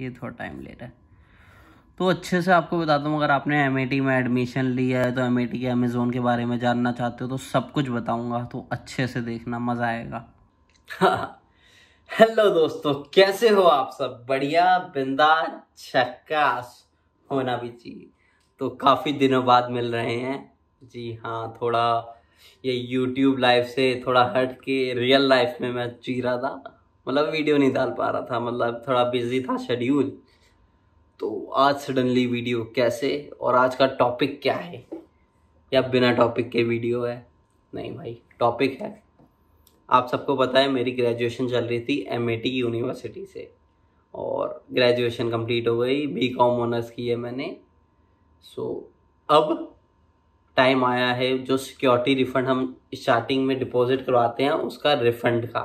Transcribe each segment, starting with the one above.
ये थोड़ा टाइम ले रहा है तो अच्छे से आपको बता दूँ अगर आपने एम में एडमिशन लिया है तो एम के अमेज़ोन के बारे में जानना चाहते हो तो सब कुछ बताऊँगा तो अच्छे से देखना मज़ा आएगा हेलो हाँ। दोस्तों कैसे हो आप सब बढ़िया बिंदा चक्कास होना भी चाहिए तो काफ़ी दिनों बाद मिल रहे हैं जी हाँ थोड़ा ये यूट्यूब लाइफ से थोड़ा हट के रियल लाइफ में मैं जी रहा था मतलब वीडियो नहीं डाल पा रहा था मतलब थोड़ा बिजी था शेड्यूल तो आज सडनली वीडियो कैसे और आज का टॉपिक क्या है या बिना टॉपिक के वीडियो है नहीं भाई टॉपिक है आप सबको पता है मेरी ग्रेजुएशन चल रही थी एम यूनिवर्सिटी से और ग्रेजुएशन कंप्लीट हो गई बी कॉम ऑनर्स की है मैंने सो so, अब टाइम आया है जो सिक्योरिटी रिफंड हम स्टार्टिंग में डिपॉजिट करवाते हैं उसका रिफंड का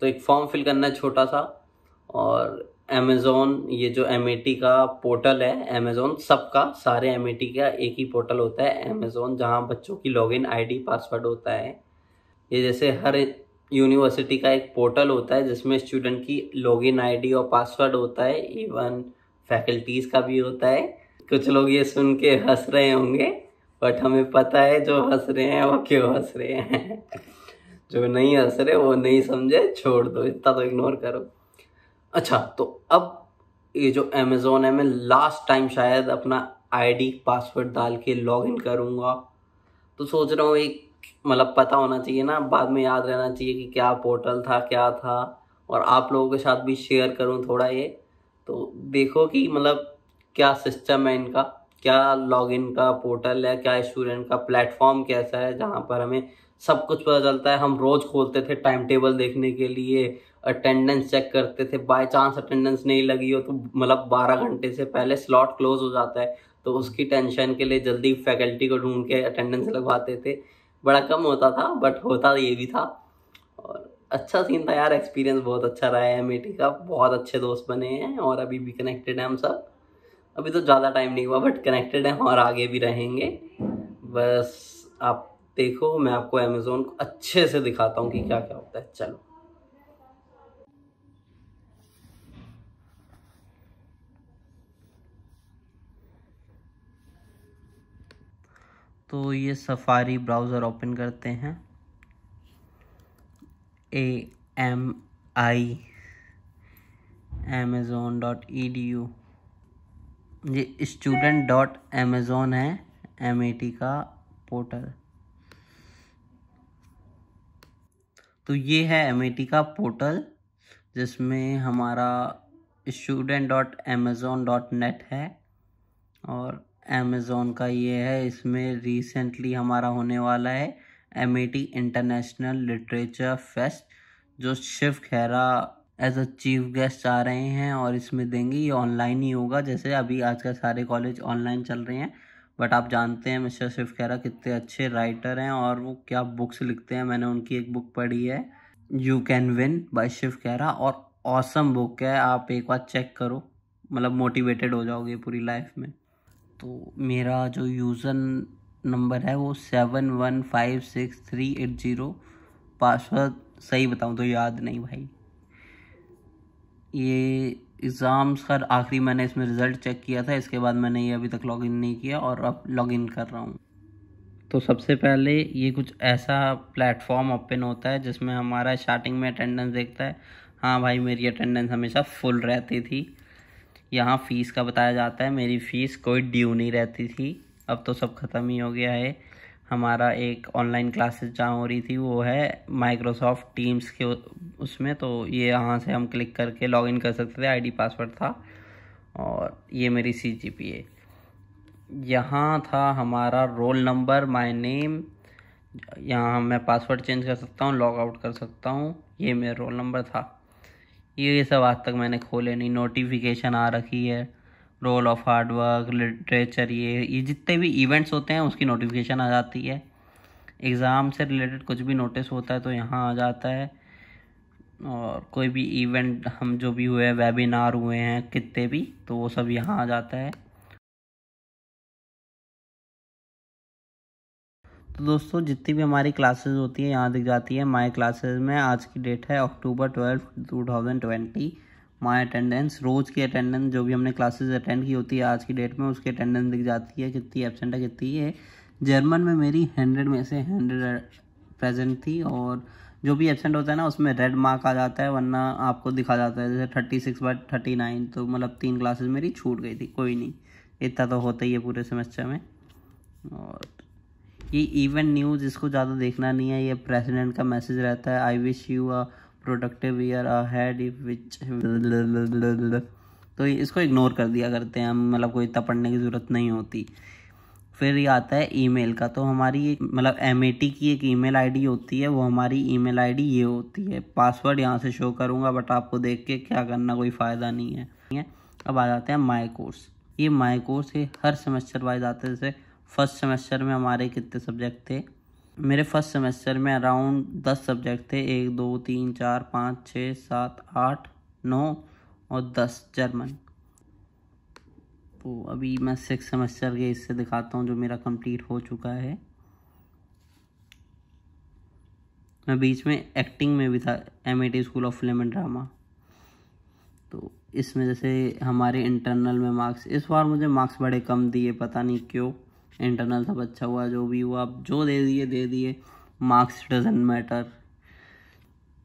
तो एक फॉर्म फिल करना है छोटा सा और अमेज़ोन ये जो एम का पोर्टल है अमेज़ोन सबका सारे एम का एक ही पोर्टल होता है अमेज़ोन जहाँ बच्चों की लॉगिन आईडी पासवर्ड होता है ये जैसे हर यूनिवर्सिटी का एक पोर्टल होता है जिसमें स्टूडेंट की लॉगिन आईडी और पासवर्ड होता है इवन फैकल्टीज़ का भी होता है कुछ लोग ये सुन के हंस रहे होंगे बट हमें पता है जो हंस रहे हैं वो क्यों हंस रहे हैं जो नहीं हंस रहे वो नहीं समझे छोड़ दो इतना तो इग्नोर करो अच्छा तो अब ये जो अमेज़ोन है मैं लास्ट टाइम शायद अपना आईडी पासवर्ड डाल के लॉग इन करूँगा तो सोच रहा हूँ एक मतलब पता होना चाहिए ना बाद में याद रहना चाहिए कि क्या पोर्टल था क्या था और आप लोगों के साथ भी शेयर करूँ थोड़ा ये तो देखो कि मतलब क्या सिस्टम है इनका क्या लॉगिन का पोर्टल है क्या स्टूडेंट का प्लेटफॉर्म कैसा है जहाँ पर हमें सब कुछ पता चलता है हम रोज़ खोलते थे टाइम टेबल देखने के लिए अटेंडेंस चेक करते थे बाय चांस अटेंडेंस नहीं लगी हो तो मतलब बारह घंटे से पहले स्लॉट क्लोज हो जाता है तो उसकी टेंशन के लिए जल्दी फैकल्टी को ढूंढ के अटेंडेंस लगवाते थे बड़ा कम होता था बट होता ये भी था और अच्छा सीन था यार एक्सपीरियंस बहुत अच्छा रहा है एम e का बहुत अच्छे दोस्त बने हैं और अभी भी कनेक्टेड हैं हम सब अभी तो ज़्यादा टाइम नहीं हुआ बट कनेक्टेड हैं और आगे भी रहेंगे बस आप देखो मैं आपको अमेज़ोन को अच्छे से दिखाता हूँ कि क्या क्या होता है चलो तो ये सफारी ब्राउज़र ओपन करते हैं A M I Amizone dot E D U ये स्टूडेंट डॉट एमेज़ोन है एम ए टी का पोर्टल तो ये है एम का पोर्टल जिसमें हमारा student dot Amizone dot net है और अमेज़ोन का ये है इसमें रिसेंटली हमारा होने वाला है एम इंटरनेशनल लिटरेचर फेस्ट जो Shiv Khera as a chief guest आ रहे हैं और इसमें देंगे ये ऑनलाइन ही होगा जैसे अभी आज सारे कॉलेज ऑनलाइन चल रहे हैं बट आप जानते हैं मिस्टर शिव खेरा कितने अच्छे राइटर हैं और वो क्या बुक्स लिखते हैं मैंने उनकी एक बुक पढ़ी है you can win by Shiv Khera और ऑसम बुक है आप एक बार चेक करो मतलब मोटिवेटेड हो जाओगे पूरी लाइफ में तो मेरा जो यूज़र नंबर है वो seven one five six three eight zero password सही बताऊँ तो याद नहीं भाई ये एग्ज़ाम्स का आखिरी मैंने इसमें रिज़ल्ट चेक किया था इसके बाद मैंने ये अभी तक लॉगिन नहीं किया और अब लॉगिन कर रहा हूँ तो सबसे पहले ये कुछ ऐसा प्लेटफॉर्म ओपन होता है जिसमें हमारा स्टार्टिंग में अटेंडेंस देखता है हाँ भाई मेरी अटेंडेंस हमेशा फुल रहती थी यहाँ फ़ीस का बताया जाता है मेरी फ़ीस कोई ड्यू नहीं रहती थी अब तो सब ख़त्म ही हो गया है हमारा एक ऑनलाइन क्लासेस जहाँ हो रही थी वो है माइक्रोसॉफ्ट टीम्स के उसमें तो ये यहाँ से हम क्लिक करके लॉगिन कर सकते थे आईडी पासवर्ड था और ये मेरी सी जी पी ए यहाँ था हमारा रोल नंबर माय नेम यहाँ मैं पासवर्ड चेंज कर सकता हूँ लॉग आउट कर सकता हूँ ये मेरा रोल नंबर था ये सब आज तक मैंने खोले नहीं नोटिफिकेशन आ रखी है role of hard work literature ये ये जितने भी इवेंट्स होते हैं उसकी नोटिफिकेशन आ जाती है एग्ज़ाम से रिलेटेड कुछ भी नोटिस होता है तो यहाँ आ जाता है और कोई भी इवेंट हम जो भी हुए हैं वेबिनार हुए हैं कितने भी तो वो सब यहाँ आ जाता है तो दोस्तों जितनी भी हमारी क्लासेस होती है यहाँ दिख जाती है माई क्लासेस में आज की डेट है October twelve two thousand twenty my attendance रोज़ की अटेंडेंस जो भी हमने क्लासेस अटेंड की होती है आज की डेट में उसकी अटेंडेंस दिख जाती है कितनी एबसेंट है कितनी है जर्मन में मेरी हंड्रेड में से हंड्रेड प्रेजेंट थी और जो भी एबसेंट होता है ना उसमें रेड मार्क आ जाता है वरना आपको दिखा जाता है जैसे thirty six by thirty nine तो मतलब तीन क्लासेस मेरी छूट गई थी कोई नहीं इतना तो होता ही है पूरे सेमेस्टर में और ये इवेंट न्यूज़ इसको ज़्यादा देखना नहीं है ये प्रेसिडेंट का मैसेज रहता है I wish you a productive year ahead which तो इसको इग्नोर कर दिया करते हैं हम मतलब कोई इतना पढ़ने की ज़रूरत नहीं होती फिर ये आता है ईमेल का तो हमारी एक मतलब एम की एक ईमेल आईडी होती है वो हमारी ईमेल आईडी ये होती है पासवर्ड यहाँ से शो करूँगा बट आपको देख के क्या करना कोई फ़ायदा नहीं है ठीक है अब आ जाते हैं माई कोर्स ये माई कोर्स ये हर सेमेस्टर वाइज आते जैसे फर्स्ट सेमेस्टर में हमारे कितने सब्जेक्ट थे मेरे फर्स्ट सेमेस्टर में अराउंड दस सब्जेक्ट थे एक दो तीन चार पाँच छः सात आठ नौ और दस जर्मन तो अभी मैं सिक्स सेमेस्टर के इससे दिखाता हूँ जो मेरा कंप्लीट हो चुका है मैं बीच में एक्टिंग में भी था M school of film and drama तो इसमें जैसे हमारे इंटरनल में मार्क्स इस बार मुझे मार्क्स बड़े कम दिए पता नहीं क्यों इंटरनल सब अच्छा हुआ जो भी हुआ आप जो दे दिए दे दिए मार्क्स डजेंट मैटर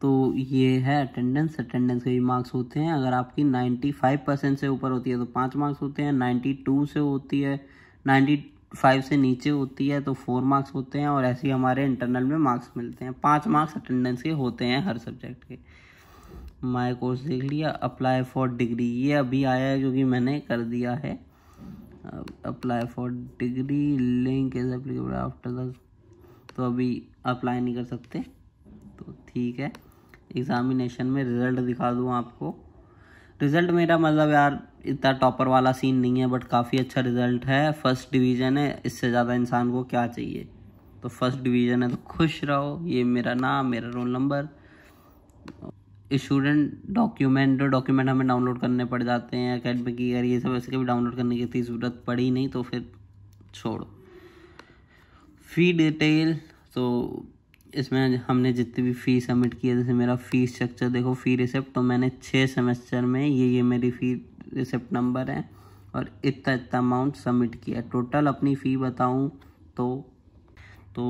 तो ये है अटेंडेंस अटेंडेंस के भी मार्क्स होते हैं अगर आपकी 95 परसेंट से ऊपर होती है तो पाँच मार्क्स होते हैं 92 से होती है 95 से नीचे होती है तो फोर मार्क्स होते हैं और ऐसे ही हमारे इंटरनल में मार्क्स मिलते हैं पाँच मार्क्स अटेंडेंस के होते हैं हर सब्जेक्ट के माय कोर्स देख लिया अप्लाई फॉर डिग्री ये अभी आया है क्योंकि मैंने कर दिया है apply for degree link is applicable after the तो अभी अप्लाई नहीं कर सकते तो ठीक है एग्ज़ामिनेशन में रिज़ल्ट दिखा दूँ आपको रिज़ल्ट मेरा मतलब यार इतना टॉपर वाला सीन नहीं है बट काफ़ी अच्छा रिज़ल्ट है फर्स्ट डिवीज़न है इससे ज़्यादा इंसान को क्या चाहिए तो फर्स्ट डिवीज़न है तो खुश रहो ये मेरा नाम मेरा roll number student document document हमें डाउनलोड करने पड़ जाते हैं अकेडमिक ईयर ये सब ऐसे कभी डाउनलोड करने की इतनी ज़रूरत पड़ी नहीं तो फिर छोड़ो फ़ी डिटेल तो इसमें हमने जितनी भी फ़ी सबमिट किया है जैसे मेरा फ़ी स्ट्रक्चर देखो फ़ी रिसिप्ट तो मैंने छः सेमेस्टर में ये ये मेरी फ़ी रिसिप्ट नंबर है और इतना इतना अमाउंट सबमिट किया टोटल अपनी फ़ी बताऊँ तो तो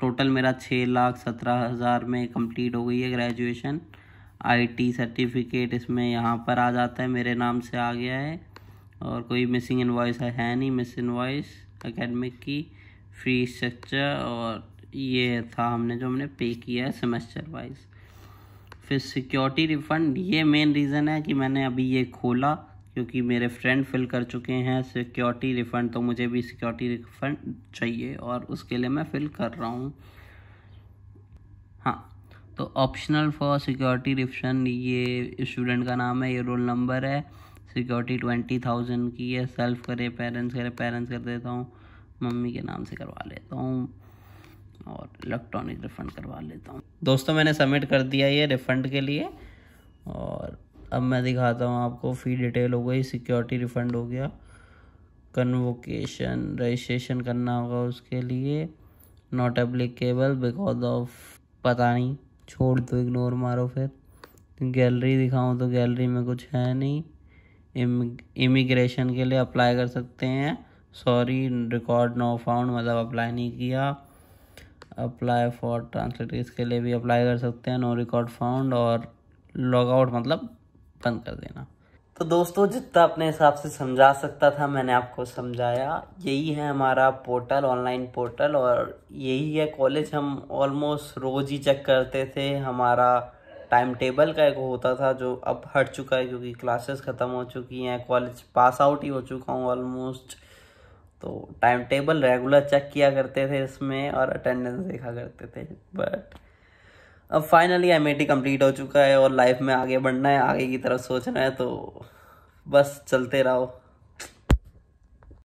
टोटल मेरा छः लाख सत्रह हज़ार में कंप्लीट हो गई है ग्रेजुएशन आईटी सर्टिफिकेट इसमें यहाँ पर आ जाता है मेरे नाम से आ गया है और कोई मिसिंग इन्वाइस है, है नहीं मिस इन्वाइस अकेडमिक की फी स्ट्रक्चर और ये था हमने जो हमने पे किया है सेमेस्टर वाइज फिर सिक्योरिटी रिफ़ंड ये मेन रीज़न है कि मैंने अभी ये खोला क्योंकि मेरे फ्रेंड फिल कर चुके हैं सिक्योरिटी रिफ़ंड तो मुझे भी सिक्योरिटी रिफ़ंड चाहिए और उसके लिए मैं फिल कर रहा हूँ हाँ तो ऑप्शनल फॉर सिक्योरिटी रिफ्शन ये स्टूडेंट का नाम है ये रोल नंबर है सिक्योरिटी ट्वेंटी थाउजेंड की है सेल्फ करे पेरेंट्स करे पेरेंट्स कर देता हूँ मम्मी के नाम से करवा लेता हूँ और इलेक्ट्रॉनिक रिफ़ंड करवा लेता हूँ दोस्तों मैंने सबमिट कर दिया ये रिफ़ंड के लिए और अब मैं दिखाता हूँ आपको फ़ी डिटेल हो गई सिक्योरिटी रिफ़ंड हो गया कन्वोकेशन रजिस्ट्रेशन करना होगा उसके लिए नॉट एप्लीकेबल बिकॉज ऑफ पता नहीं छोड़ दो इग्नोर मारो फिर गैलरी दिखाऊं तो गैलरी में कुछ है नहीं इम, इमिग्रेशन के लिए अप्लाई कर सकते हैं सॉरी रिकॉर्ड नो फाउंड मतलब अप्लाई नहीं किया अप्लाई फॉर ट्रांसलेट इसके लिए भी अप्लाई कर सकते हैं नो रिकॉर्ड फाउंड और लॉग आउट मतलब बंद कर देना तो दोस्तों जितना अपने हिसाब से समझा सकता था मैंने आपको समझाया यही है हमारा पोर्टल ऑनलाइन पोर्टल और यही है कॉलेज हम ऑलमोस्ट रोज़ ही चेक करते थे हमारा टाइम टेबल का एक होता था जो अब हट चुका है क्योंकि क्लासेस ख़त्म हो चुकी हैं कॉलेज पास आउट ही हो चुका हूँ ऑलमोस्ट तो टाइम टेबल रेगुलर चेक किया करते थे इसमें और अटेंडेंस देखा करते थे बट अब फाइनली एम कंप्लीट हो चुका है और लाइफ में आगे बढ़ना है आगे की तरफ सोचना है तो बस चलते रहो